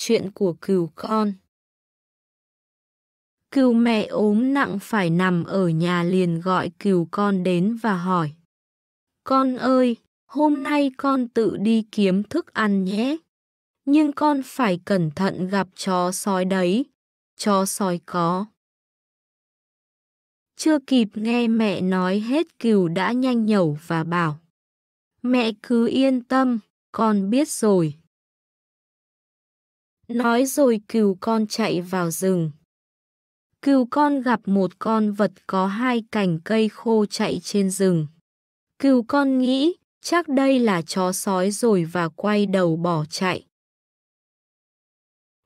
Chuyện của cừu con Cừu mẹ ốm nặng phải nằm ở nhà liền gọi cừu con đến và hỏi. Con ơi, hôm nay con tự đi kiếm thức ăn nhé. Nhưng con phải cẩn thận gặp chó sói đấy. Chó sói có. Chưa kịp nghe mẹ nói hết cừu đã nhanh nhẩu và bảo. Mẹ cứ yên tâm, con biết rồi. Nói rồi cừu con chạy vào rừng. Cừu con gặp một con vật có hai cành cây khô chạy trên rừng. Cừu con nghĩ, chắc đây là chó sói rồi và quay đầu bỏ chạy.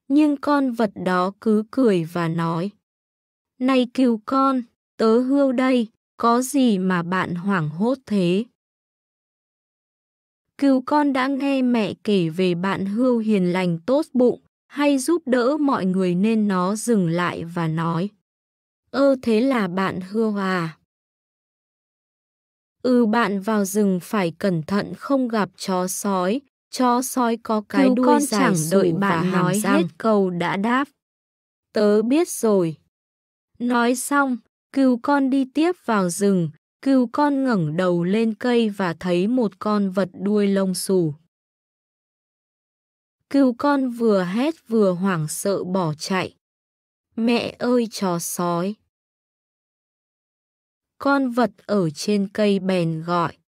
Nhưng con vật đó cứ cười và nói. Này cừu con, tớ hươu đây, có gì mà bạn hoảng hốt thế? Cừu con đã nghe mẹ kể về bạn hươu hiền lành tốt bụng, hay giúp đỡ mọi người nên nó dừng lại và nói. Ơ thế là bạn hưa hòa. À? Ừ bạn vào rừng phải cẩn thận không gặp chó sói. Chó sói có cái Cứu đuôi con dài chẳng đợi bạn nói răng. hết câu đã đáp. Tớ biết rồi. Nói xong, cừu con đi tiếp vào rừng, cừu con ngẩng đầu lên cây và thấy một con vật đuôi lông xù. Cừu con vừa hét vừa hoảng sợ bỏ chạy. Mẹ ơi chó sói! Con vật ở trên cây bèn gọi.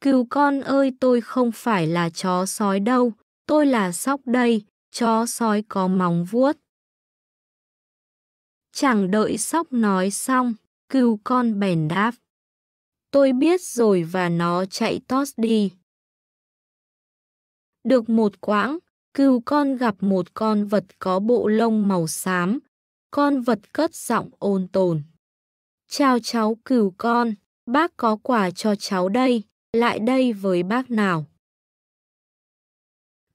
Cừu con ơi tôi không phải là chó sói đâu, tôi là sóc đây, chó sói có móng vuốt. Chẳng đợi sóc nói xong, cừu con bèn đáp. Tôi biết rồi và nó chạy tót đi. Được một quãng, Cừu con gặp một con vật có bộ lông màu xám. Con vật cất giọng ôn tồn. Chào cháu cừu con, bác có quà cho cháu đây, lại đây với bác nào.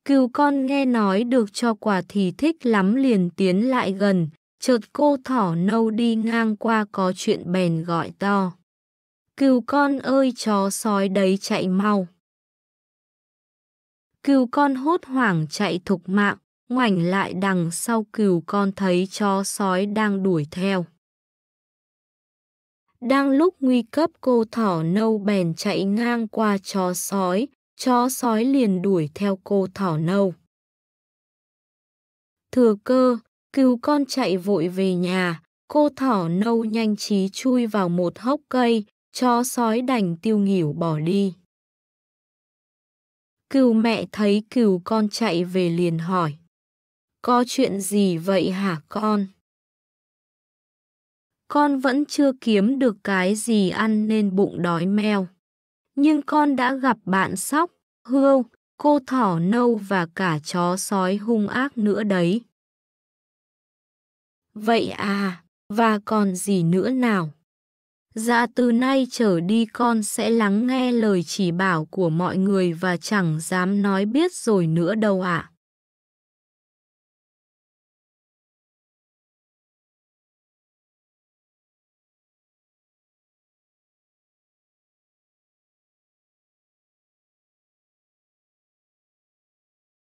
Cừu con nghe nói được cho quà thì thích lắm liền tiến lại gần, chợt cô thỏ nâu đi ngang qua có chuyện bèn gọi to. Cừu con ơi chó sói đấy chạy mau. Cừu con hốt hoảng chạy thục mạng, ngoảnh lại đằng sau cừu con thấy chó sói đang đuổi theo. Đang lúc nguy cấp cô thỏ nâu bèn chạy ngang qua chó sói, chó sói liền đuổi theo cô thỏ nâu. Thừa cơ, cừu con chạy vội về nhà, cô thỏ nâu nhanh trí chui vào một hốc cây, chó sói đành tiêu nghỉu bỏ đi. Cừu mẹ thấy cừu con chạy về liền hỏi. Có chuyện gì vậy hả con? Con vẫn chưa kiếm được cái gì ăn nên bụng đói meo. Nhưng con đã gặp bạn sóc, hươu, cô thỏ nâu và cả chó sói hung ác nữa đấy. Vậy à, và còn gì nữa nào? Dạ từ nay trở đi con sẽ lắng nghe lời chỉ bảo của mọi người và chẳng dám nói biết rồi nữa đâu ạ. À.